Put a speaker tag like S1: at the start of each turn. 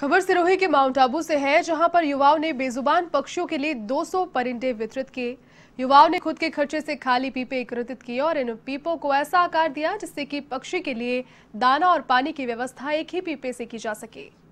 S1: खबर सिरोही के माउंट आबू से है जहां पर युवाओं ने बेजुबान पक्षियों के लिए 200 परिंदे वितरित किए युवाओं ने खुद के खर्चे से खाली पीपे एकत्रित किए और इन पीपों को ऐसा आकार दिया जिससे कि पक्षी के लिए दाना और पानी की व्यवस्था एक ही पीपे से की जा सके